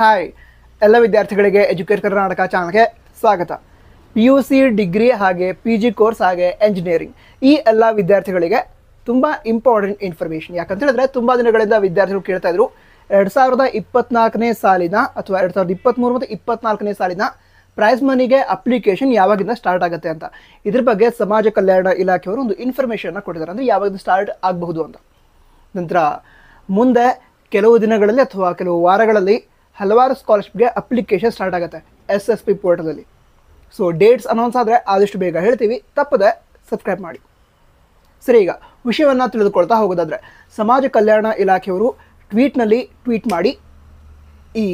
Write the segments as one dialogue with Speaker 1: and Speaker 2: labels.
Speaker 1: hi ಎಲ್ಲ ವಿದ್ಯಾರ್ಥಿಗಳಿಗೆ educate Karnataka ಚಾನಲ್ಗೆ ಸ್ವಾಗತ ಪಿ ಯು ಸಿ ಡಿಗ್ರಿ ಹಾಗೆ ಪಿ ಜಿ ಕೋರ್ಸ್ ಹಾಗೆ ಎಂಜಿನಿಯರಿಂಗ್ ಈ ಎಲ್ಲ ವಿದ್ಯಾರ್ಥಿಗಳಿಗೆ ತುಂಬ ಇಂಪಾರ್ಟೆಂಟ್ ಇನ್ಫಾರ್ಮೇಷನ್ ಯಾಕಂತ ಹೇಳಿದ್ರೆ ತುಂಬ ದಿನಗಳಿಂದ ವಿದ್ಯಾರ್ಥಿಗಳು ಕೇಳ್ತಾ ಇದ್ರು ಎರಡು ಸಾವಿರದ ಇಪ್ಪತ್ನಾಲ್ಕನೇ ಸಾಲಿನ ಅಥವಾ ಎರಡು ಸಾವಿರದ ಇಪ್ಪತ್ತ್ಮೂರು ಮತ್ತು ಇಪ್ಪತ್ನಾಲ್ಕನೇ ಸಾಲಿನ ಪ್ರೈಸ್ ಮನಿಗೆ ಅಪ್ಲಿಕೇಶನ್ ಯಾವಾಗಿಂದ ಸ್ಟಾರ್ಟ್ ಆಗುತ್ತೆ ಅಂತ ಇದ್ರ ಬಗ್ಗೆ ಸಮಾಜ ಕಲ್ಯಾಣ ಇಲಾಖೆಯವರು ಒಂದು ಇನ್ಫಾರ್ಮೇಷನ್ನ ಕೊಟ್ಟಿದ್ದಾರೆ ಅಂದರೆ ಯಾವಾಗಿಂದ ಸ್ಟಾರ್ಟ್ ಆಗಬಹುದು ಅಂತ ನಂತರ ಮುಂದೆ ಕೆಲವು ದಿನಗಳಲ್ಲಿ ಅಥವಾ ಕೆಲವು ವಾರಗಳಲ್ಲಿ ಹಲವಾರು ಸ್ಕಾಲರ್ಶಿಪ್ಗೆ ಅಪ್ಲಿಕೇಶನ್ ಸ್ಟಾರ್ಟ್ ಆಗುತ್ತೆ ಎಸ್ ಎಸ್ ಪಿ ಪೋರ್ಟಲಲ್ಲಿ ಸೊ ಡೇಟ್ಸ್ ಅನೌನ್ಸ್ ಆದರೆ ಆದಷ್ಟು ಬೇಗ ಹೇಳ್ತೀವಿ ತಪ್ಪದೆ ಸಬ್ಸ್ಕ್ರೈಬ್ ಮಾಡಿ ಸರಿ ಈಗ ವಿಷಯವನ್ನು ತಿಳಿದುಕೊಳ್ತಾ ಹೋಗೋದಾದರೆ ಸಮಾಜ ಕಲ್ಯಾಣ ಇಲಾಖೆಯವರು ಟ್ವೀಟ್ನಲ್ಲಿ ಟ್ವೀಟ್ ಮಾಡಿ ಈ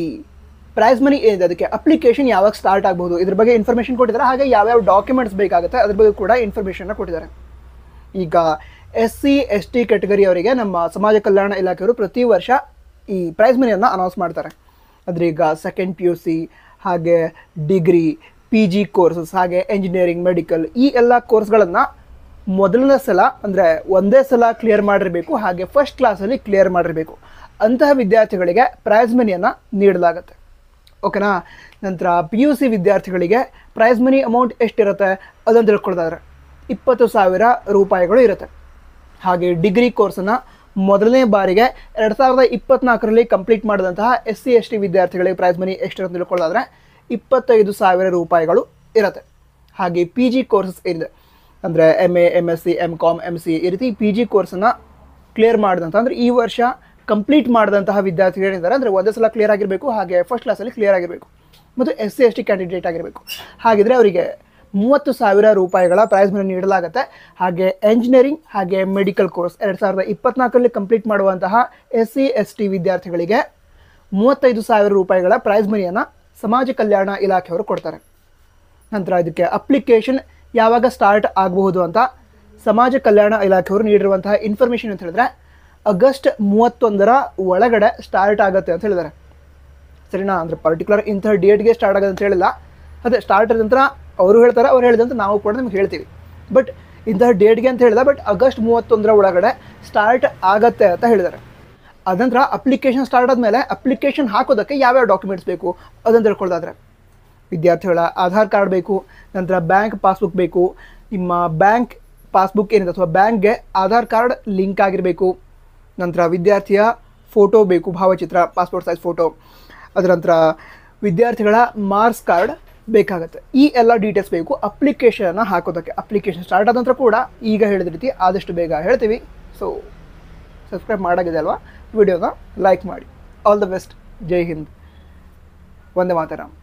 Speaker 1: ಪ್ರೈಸ್ ಮನಿ ಏನಿದೆ ಅದಕ್ಕೆ ಅಪ್ಲಿಕೇಶನ್ ಯಾವಾಗ ಸ್ಟಾರ್ಟ್ ಆಗ್ಬೋದು ಇದ್ರ ಬಗ್ಗೆ ಇನ್ಫಾರ್ಮೇಷನ್ ಕೊಟ್ಟಿದ್ದಾರೆ ಹಾಗೆ ಯಾವ್ಯಾವ ಡಾಕ್ಯುಮೆಂಟ್ಸ್ ಬೇಕಾಗುತ್ತೆ ಅದ್ರ ಬಗ್ಗೆ ಕೂಡ ಇನ್ಫಾರ್ಮೇಷನ್ನ ಕೊಟ್ಟಿದ್ದಾರೆ ಈಗ S C S T category ಅವರಿಗೆ ನಮ್ಮ ಸಮಾಜ ಕಲ್ಯಾಣ ಇಲಾಖೆಯವರು ಪ್ರತಿ ವರ್ಷ ಈ ಪ್ರೈಸ್ ಮನಿಯನ್ನು ಅನೌನ್ಸ್ ಮಾಡ್ತಾರೆ ಅಂದರೆ ಈಗ ಸೆಕೆಂಡ್ ಪಿ ಯು ಸಿ ಹಾಗೆ ಡಿಗ್ರಿ ಪಿ ಜಿ ಕೋರ್ಸಸ್ ಹಾಗೆ ಎಂಜಿನಿಯರಿಂಗ್ ಮೆಡಿಕಲ್ ಈ ಎಲ್ಲ ಕೋರ್ಸ್ಗಳನ್ನು ಮೊದಲನೇ ಸಲ ಅಂದರೆ ಒಂದೇ ಸಲ ಕ್ಲಿಯರ್ ಮಾಡಿರಬೇಕು ಹಾಗೆ ಫಸ್ಟ್ ಕ್ಲಾಸಲ್ಲಿ ಕ್ಲಿಯರ್ ಮಾಡಿರಬೇಕು ಅಂತಹ ವಿದ್ಯಾರ್ಥಿಗಳಿಗೆ ಪ್ರೈಸ್ ಮನಿಯನ್ನು ನೀಡಲಾಗುತ್ತೆ ಓಕೆನಾ ನಂತರ ಪಿ ಯು ಸಿ ವಿದ್ಯಾರ್ಥಿಗಳಿಗೆ ಪ್ರೈಸ್ ಮನಿ ಅಮೌಂಟ್ ಎಷ್ಟಿರುತ್ತೆ ಅದನ್ನು ತಿಳ್ಕೊಳ್ತಾಯಿದ್ರೆ ಇಪ್ಪತ್ತು ಸಾವಿರ ರೂಪಾಯಿಗಳು ಇರುತ್ತೆ ಹಾಗೆ ಡಿಗ್ರಿ ಕೋರ್ಸನ್ನು ಮೊದಲನೇ ಬಾರಿಗೆ ಎರಡು ಸಾವಿರದ ಇಪ್ಪತ್ನಾಲ್ಕರಲ್ಲಿ ಕಂಪ್ಲೀಟ್ ಮಾಡಿದಂತಹ ಎಸ್ ಸಿ ಎಸ್ ಟಿ ವಿದ್ಯಾರ್ಥಿಗಳಿಗೆ ಪ್ರೈಸ್ ಮನಿ ಅಂತ ತಿಳ್ಕೊಳ್ಳೋದ್ರೆ ಇಪ್ಪತ್ತೈದು ಸಾವಿರ ರೂಪಾಯಿಗಳು ಇರುತ್ತೆ ಹಾಗೆ ಪಿ ಜಿ ಕೋರ್ಸಸ್ ಏನಿದೆ ಅಂದರೆ M A M S C M com M C ಈ ರೀತಿ ಪಿ ಜಿ ಕೋರ್ಸನ್ನು ಕ್ಲಿಯರ್ ಮಾಡಿದಂಥ ಅಂದರೆ ಈ ವರ್ಷ ಕಂಪ್ಲೀಟ್ ಮಾಡಿದಂತಹ ವಿದ್ಯಾರ್ಥಿಗಳು ಏನಿದ್ದಾರೆ ಅಂದರೆ ಒಂದೇ ಸಲ ಕ್ಲಿಯರ್ ಆಗಿರಬೇಕು ಹಾಗೆ ಫಸ್ಟ್ ಕ್ಲಾಸಲ್ಲಿ ಕ್ಲಿಯರ್ ಆಗಿರಬೇಕು ಮತ್ತು S C S T candidate ಆಗಿರಬೇಕು ಹಾಗಿದ್ರೆ ಅವರಿಗೆ ಮೂವತ್ತು ಸಾವಿರ ರೂಪಾಯಿಗಳ ಮನಿ ನೀಡಲಾಗುತ್ತೆ ಹಾಗೆ ಎಂಜಿನಿಯರಿಂಗ್ ಹಾಗೆ ಮೆಡಿಕಲ್ ಕೋರ್ಸ್ ಎರಡು ಸಾವಿರದ ಇಪ್ಪತ್ನಾಲ್ಕರಲ್ಲಿ ಕಂಪ್ಲೀಟ್ ಮಾಡುವಂತಹ ಎಸ್ ಸಿ ಎಸ್ ಟಿ ವಿದ್ಯಾರ್ಥಿಗಳಿಗೆ ಮೂವತ್ತೈದು ಸಾವಿರ ರೂಪಾಯಿಗಳ ಪ್ರೈಸ್ ಮನಿಯನ್ನು ಸಮಾಜ ಕಲ್ಯಾಣ ಇಲಾಖೆಯವರು ಕೊಡ್ತಾರೆ ನಂತರ ಇದಕ್ಕೆ ಅಪ್ಲಿಕೇಶನ್ ಯಾವಾಗ ಸ್ಟಾರ್ಟ್ ಆಗಬಹುದು ಅಂತ ಸಮಾಜ ಕಲ್ಯಾಣ ಇಲಾಖೆಯವರು ನೀಡಿರುವಂತಹ ಇನ್ಫಾರ್ಮೇಷನ್ ಅಂತ ಹೇಳಿದ್ರೆ ಆಗಸ್ಟ್ ಮೂವತ್ತೊಂದರ ಒಳಗಡೆ ಸ್ಟಾರ್ಟ್ ಆಗುತ್ತೆ ಅಂತ ಹೇಳಿದ್ದಾರೆ ಸರಿನಾ ಅಂದರೆ ಪರ್ಟಿಕ್ಯುಲರ್ ಇಂಥ ಡೇಟ್ಗೆ ಸ್ಟಾರ್ಟ್ ಆಗುತ್ತೆ ಅಂತ ಹೇಳಿಲ್ಲ ಅದೇ ಸ್ಟಾರ್ಟ್ ಆದ ನಂತರ ಅವರು ಹೇಳ್ತಾರೆ ಅವ್ರು ಹೇಳಿದಂತ ನಾವು ಕೂಡ ನಿಮ್ಗೆ ಹೇಳ್ತೀವಿ ಬಟ್ ಇಂತಹ ಡೇಟ್ಗೆ ಅಂತ ಹೇಳಿದ ಬಟ್ ಆಗಸ್ಟ್ ಮೂವತ್ತೊಂದರ ಒಳಗಡೆ ಸ್ಟಾರ್ಟ್ ಆಗತ್ತೆ ಅಂತ ಹೇಳಿದ್ದಾರೆ ಅದಂತರ ಅಪ್ಲಿಕೇಶನ್ ಸ್ಟಾರ್ಟ್ ಆದಮೇಲೆ ಅಪ್ಲಿಕೇಶನ್ ಹಾಕೋದಕ್ಕೆ ಯಾವ್ಯಾವ ಡಾಕ್ಯುಮೆಂಟ್ಸ್ ಬೇಕು ಅದನ್ನು ತಿಳ್ಕೊಳ್ಳೋದಾದರೆ ವಿದ್ಯಾರ್ಥಿಗಳ ಆಧಾರ್ ಕಾರ್ಡ್ ಬೇಕು ನಂತರ ಬ್ಯಾಂಕ್ ಪಾಸ್ಬುಕ್ ಬೇಕು ನಿಮ್ಮ ಬ್ಯಾಂಕ್ ಪಾಸ್ಬುಕ್ ಏನಿದೆ ಅಥವಾ ಬ್ಯಾಂಕ್ಗೆ ಆಧಾರ್ ಕಾರ್ಡ್ ಲಿಂಕ್ ಆಗಿರಬೇಕು ನಂತರ ವಿದ್ಯಾರ್ಥಿಯ ಫೋಟೋ ಬೇಕು ಭಾವಚಿತ್ರ ಪಾಸ್ಪೋರ್ಟ್ ಸೈಜ್ ಫೋಟೋ ಅದರ ನಂತರ ವಿದ್ಯಾರ್ಥಿಗಳ ಮಾರ್ಕ್ಸ್ ಕಾರ್ಡ್ ಬೇಕಾಗುತ್ತೆ ಈ ಎಲ್ಲ ಡೀಟೇಲ್ಸ್ ಬೇಕು ಅಪ್ಲಿಕೇಶನ್ನ ಹಾಕೋದಕ್ಕೆ ಅಪ್ಲಿಕೇಶನ್ ಸ್ಟಾರ್ಟ್ ಆದ ಕೂಡ ಈಗ ಹೇಳಿದ ರೀತಿ ಆದಷ್ಟು ಬೇಗ ಹೇಳ್ತೀವಿ ಸೊ ಸಬ್ಸ್ಕ್ರೈಬ್ ಮಾಡೋಕ್ಕಿದೆ ಅಲ್ವಾ ವಿಡಿಯೋನ ಲೈಕ್ ಮಾಡಿ ಆಲ್ ದ ಬೆಸ್ಟ್ ಜೈ ಹಿಂದ್ ಒಂದೇ ಮಾತಾರಾಮ್